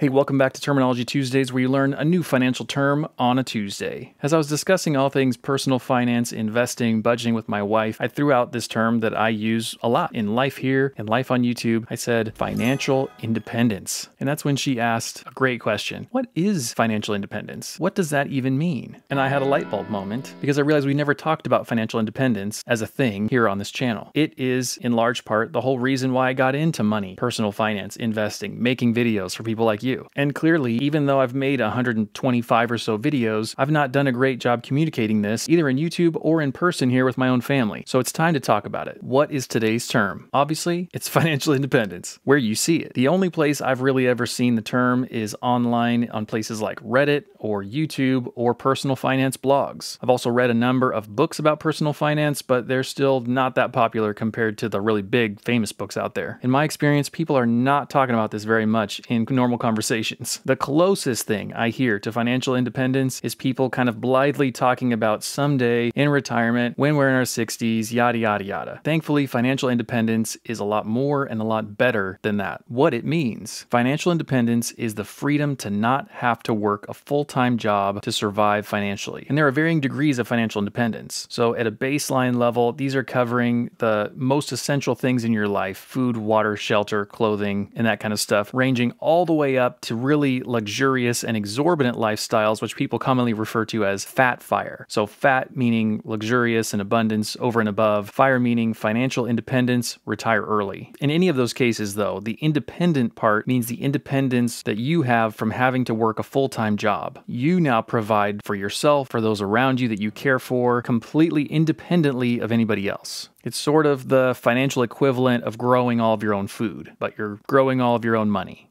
Hey, welcome back to Terminology Tuesdays, where you learn a new financial term on a Tuesday. As I was discussing all things personal finance, investing, budgeting with my wife, I threw out this term that I use a lot in life here and life on YouTube. I said financial independence. And that's when she asked a great question What is financial independence? What does that even mean? And I had a light bulb moment because I realized we never talked about financial independence as a thing here on this channel. It is, in large part, the whole reason why I got into money, personal finance, investing, making videos for people like you you. And clearly, even though I've made 125 or so videos, I've not done a great job communicating this, either in YouTube or in person here with my own family. So it's time to talk about it. What is today's term? Obviously, it's financial independence, where you see it. The only place I've really ever seen the term is online on places like Reddit or YouTube or personal finance blogs. I've also read a number of books about personal finance, but they're still not that popular compared to the really big famous books out there. In my experience, people are not talking about this very much in normal conversations conversations. The closest thing I hear to financial independence is people kind of blithely talking about someday in retirement, when we're in our 60s, yada, yada, yada. Thankfully, financial independence is a lot more and a lot better than that. What it means financial independence is the freedom to not have to work a full time job to survive financially. And there are varying degrees of financial independence. So, at a baseline level, these are covering the most essential things in your life food, water, shelter, clothing, and that kind of stuff, ranging all the way up up to really luxurious and exorbitant lifestyles, which people commonly refer to as fat fire. So, fat meaning luxurious and abundance over and above, fire meaning financial independence, retire early. In any of those cases, though, the independent part means the independence that you have from having to work a full time job. You now provide for yourself, for those around you that you care for, completely independently of anybody else. It's sort of the financial equivalent of growing all of your own food, but you're growing all of your own money.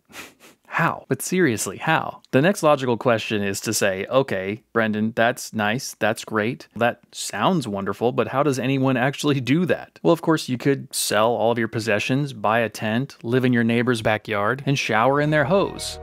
How? But seriously, how? The next logical question is to say, okay, Brendan, that's nice, that's great, that sounds wonderful, but how does anyone actually do that? Well, of course, you could sell all of your possessions, buy a tent, live in your neighbor's backyard, and shower in their hose.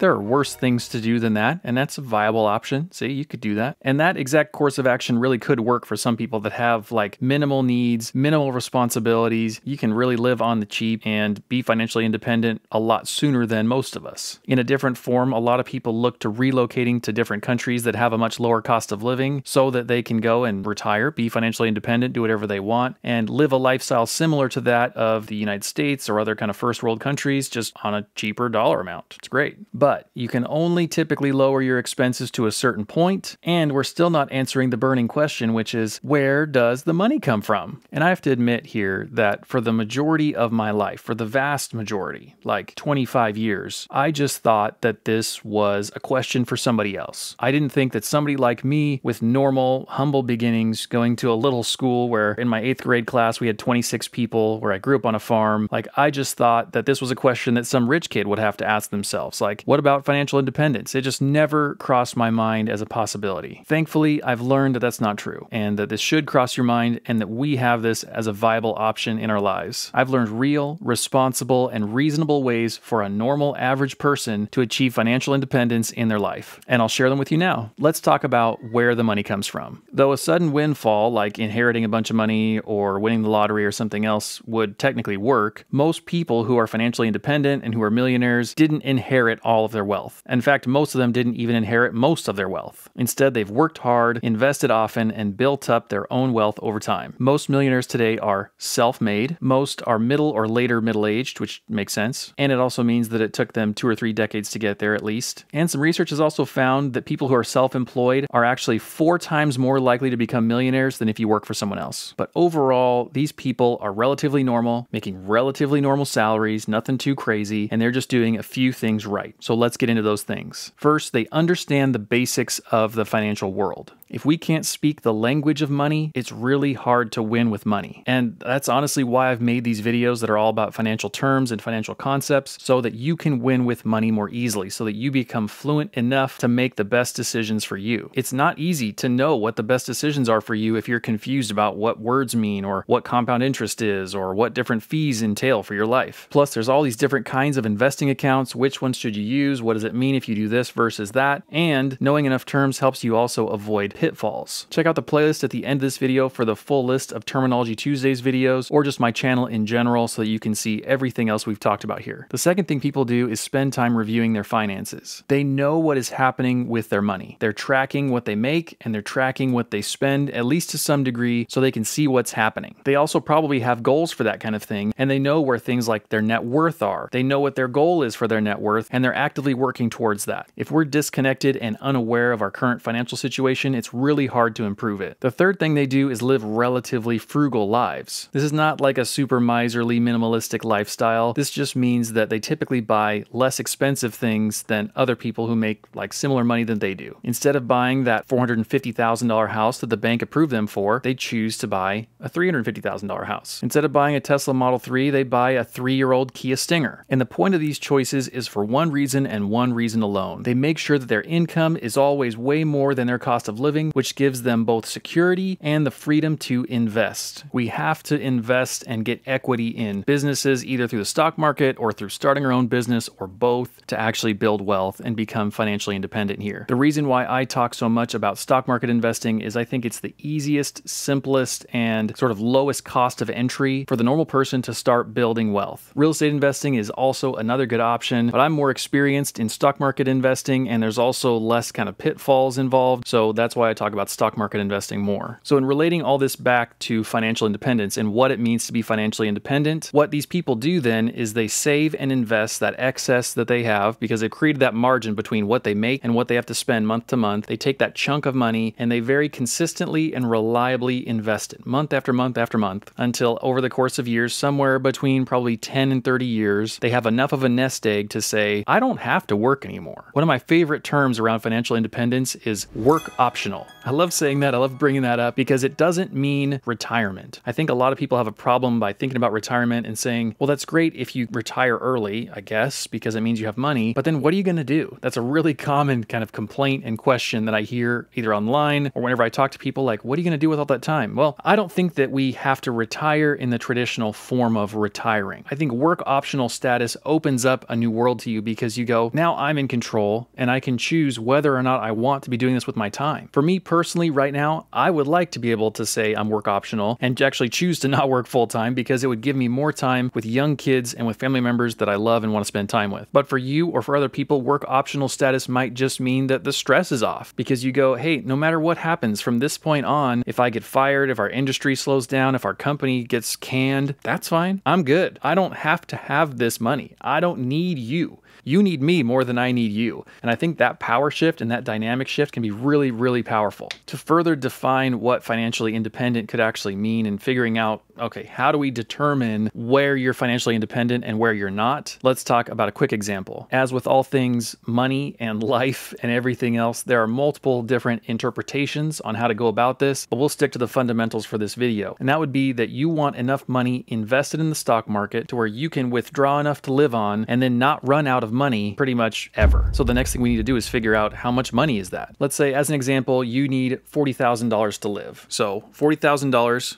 There are worse things to do than that, and that's a viable option. See, you could do that. And that exact course of action really could work for some people that have like minimal needs, minimal responsibilities. You can really live on the cheap and be financially independent a lot sooner than most of us. In a different form, a lot of people look to relocating to different countries that have a much lower cost of living so that they can go and retire, be financially independent, do whatever they want, and live a lifestyle similar to that of the United States or other kind of first world countries just on a cheaper dollar amount. It's great. But but you can only typically lower your expenses to a certain point, and we're still not answering the burning question, which is where does the money come from? And I have to admit here that for the majority of my life, for the vast majority, like 25 years, I just thought that this was a question for somebody else. I didn't think that somebody like me with normal, humble beginnings, going to a little school where in my eighth grade class we had 26 people, where I grew up on a farm, like I just thought that this was a question that some rich kid would have to ask themselves. Like, what what about financial independence? It just never crossed my mind as a possibility. Thankfully, I've learned that that's not true and that this should cross your mind and that we have this as a viable option in our lives. I've learned real, responsible, and reasonable ways for a normal average person to achieve financial independence in their life. And I'll share them with you now. Let's talk about where the money comes from. Though a sudden windfall, like inheriting a bunch of money or winning the lottery or something else, would technically work, most people who are financially independent and who are millionaires didn't inherit all of of their wealth. In fact, most of them didn't even inherit most of their wealth. Instead, they've worked hard, invested often, and built up their own wealth over time. Most millionaires today are self made, most are middle or later middle aged, which makes sense, and it also means that it took them two or three decades to get there at least. And some research has also found that people who are self employed are actually four times more likely to become millionaires than if you work for someone else. But overall, these people are relatively normal, making relatively normal salaries, nothing too crazy, and they're just doing a few things right. So so let's get into those things. First, they understand the basics of the financial world. If we can't speak the language of money, it's really hard to win with money. And that's honestly why I've made these videos that are all about financial terms and financial concepts so that you can win with money more easily, so that you become fluent enough to make the best decisions for you. It's not easy to know what the best decisions are for you if you're confused about what words mean or what compound interest is or what different fees entail for your life. Plus, there's all these different kinds of investing accounts. Which ones should you use? use, what does it mean if you do this versus that, and knowing enough terms helps you also avoid pitfalls. Check out the playlist at the end of this video for the full list of Terminology Tuesdays videos or just my channel in general so that you can see everything else we've talked about here. The second thing people do is spend time reviewing their finances. They know what is happening with their money. They're tracking what they make and they're tracking what they spend, at least to some degree, so they can see what's happening. They also probably have goals for that kind of thing and they know where things like their net worth are. They know what their goal is for their net worth and they're actively working towards that. If we're disconnected and unaware of our current financial situation, it's really hard to improve it. The third thing they do is live relatively frugal lives. This is not like a super miserly minimalistic lifestyle. This just means that they typically buy less expensive things than other people who make like similar money than they do. Instead of buying that $450,000 house that the bank approved them for, they choose to buy a $350,000 house. Instead of buying a Tesla Model 3, they buy a three-year-old Kia Stinger. And the point of these choices is for one reason reason and one reason alone. They make sure that their income is always way more than their cost of living, which gives them both security and the freedom to invest. We have to invest and get equity in businesses, either through the stock market or through starting our own business or both, to actually build wealth and become financially independent here. The reason why I talk so much about stock market investing is I think it's the easiest, simplest, and sort of lowest cost of entry for the normal person to start building wealth. Real estate investing is also another good option, but I'm more experienced experienced in stock market investing, and there's also less kind of pitfalls involved. So that's why I talk about stock market investing more. So in relating all this back to financial independence and what it means to be financially independent, what these people do then is they save and invest that excess that they have because they've created that margin between what they make and what they have to spend month to month. They take that chunk of money and they very consistently and reliably invest it month after month after month until over the course of years, somewhere between probably 10 and 30 years, they have enough of a nest egg to say, I don't have to work anymore. One of my favorite terms around financial independence is work optional. I love saying that. I love bringing that up because it doesn't mean retirement. I think a lot of people have a problem by thinking about retirement and saying, well, that's great if you retire early, I guess, because it means you have money, but then what are you going to do? That's a really common kind of complaint and question that I hear either online or whenever I talk to people like, what are you going to do with all that time? Well, I don't think that we have to retire in the traditional form of retiring. I think work optional status opens up a new world to you because you go, now I'm in control and I can choose whether or not I want to be doing this with my time. For me personally, right now, I would like to be able to say I'm work optional and actually choose to not work full time because it would give me more time with young kids and with family members that I love and want to spend time with. But for you or for other people, work optional status might just mean that the stress is off because you go, hey, no matter what happens from this point on, if I get fired, if our industry slows down, if our company gets canned, that's fine. I'm good. I don't have to have this money. I don't need you. You need me more than I need you. And I think that power shift and that dynamic shift can be really, really powerful. To further define what financially independent could actually mean and figuring out okay, how do we determine where you're financially independent and where you're not? Let's talk about a quick example. As with all things money and life and everything else, there are multiple different interpretations on how to go about this, but we'll stick to the fundamentals for this video. And that would be that you want enough money invested in the stock market to where you can withdraw enough to live on and then not run out of money pretty much ever. So the next thing we need to do is figure out how much money is that. Let's say, as an example, you need $40,000 to live. So $40,000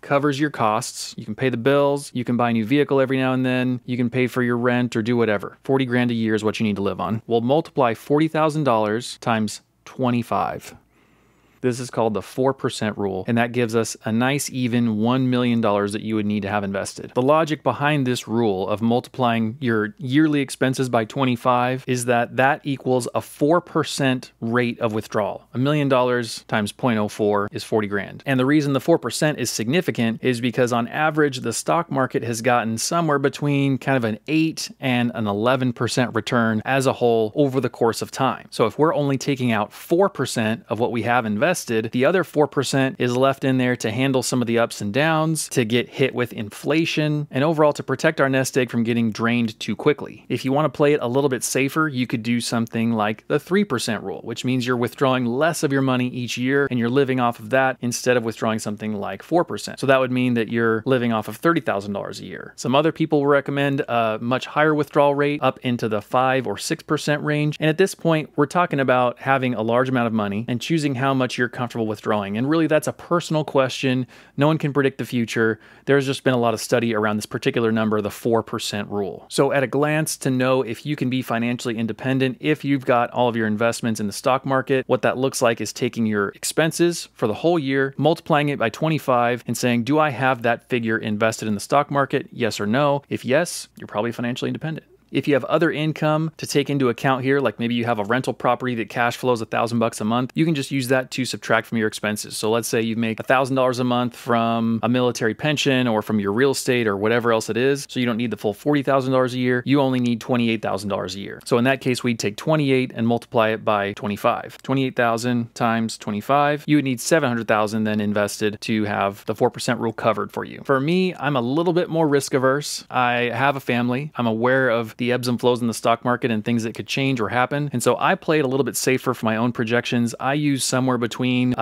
covers your costs. You can pay the bills, you can buy a new vehicle every now and then, you can pay for your rent or do whatever. 40 grand a year is what you need to live on. We'll multiply $40,000 times 25. This is called the 4% rule, and that gives us a nice even $1 million that you would need to have invested. The logic behind this rule of multiplying your yearly expenses by 25 is that that equals a 4% rate of withdrawal. A million dollars times 0.04 is 40 grand. And the reason the 4% is significant is because on average, the stock market has gotten somewhere between kind of an 8 and an 11% return as a whole over the course of time. So if we're only taking out 4% of what we have invested, invested. The other 4% is left in there to handle some of the ups and downs, to get hit with inflation, and overall to protect our nest egg from getting drained too quickly. If you want to play it a little bit safer, you could do something like the 3% rule, which means you're withdrawing less of your money each year and you're living off of that instead of withdrawing something like 4%. So that would mean that you're living off of $30,000 a year. Some other people recommend a much higher withdrawal rate up into the 5 or 6% range. And at this point, we're talking about having a large amount of money and choosing how much you're comfortable withdrawing? And really, that's a personal question. No one can predict the future. There's just been a lot of study around this particular number, the 4% rule. So, at a glance, to know if you can be financially independent, if you've got all of your investments in the stock market, what that looks like is taking your expenses for the whole year, multiplying it by 25, and saying, Do I have that figure invested in the stock market? Yes or no? If yes, you're probably financially independent. If you have other income to take into account here, like maybe you have a rental property that cash flows a thousand bucks a month, you can just use that to subtract from your expenses. So let's say you make a thousand dollars a month from a military pension or from your real estate or whatever else it is. So you don't need the full forty thousand dollars a year. You only need twenty eight thousand dollars a year. So in that case, we'd take twenty eight and multiply it by twenty five. Twenty eight thousand times twenty five. You would need seven hundred thousand then invested to have the four percent rule covered for you. For me, I'm a little bit more risk averse. I have a family. I'm aware of the ebbs and flows in the stock market and things that could change or happen. And so I play it a little bit safer for my own projections. I use somewhere between 3.3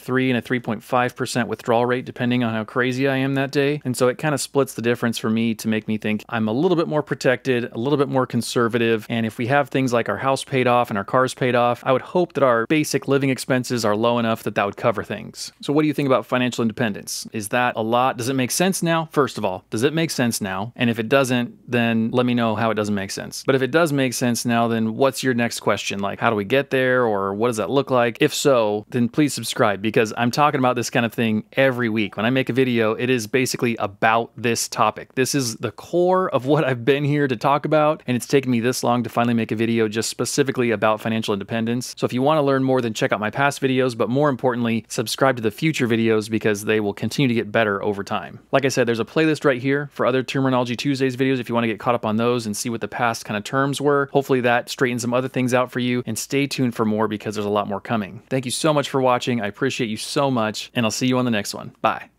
uh, and a 3.5% withdrawal rate, depending on how crazy I am that day. And so it kind of splits the difference for me to make me think I'm a little bit more protected, a little bit more conservative. And if we have things like our house paid off and our cars paid off, I would hope that our basic living expenses are low enough that that would cover things. So what do you think about financial independence? Is that a lot? Does it make sense now? First of all, does it make sense now? And if it doesn't, then let me know how it doesn't make sense. But if it does make sense now, then what's your next question? Like, how do we get there? Or what does that look like? If so, then please subscribe because I'm talking about this kind of thing every week. When I make a video, it is basically about this topic. This is the core of what I've been here to talk about. And it's taken me this long to finally make a video just specifically about financial independence. So if you want to learn more, then check out my past videos. But more importantly, subscribe to the future videos because they will continue to get better over time. Like I said, there's a playlist right here for other Terminology Tuesdays videos if you want to get caught up on those those and see what the past kind of terms were. Hopefully that straightens some other things out for you and stay tuned for more because there's a lot more coming. Thank you so much for watching. I appreciate you so much and I'll see you on the next one. Bye.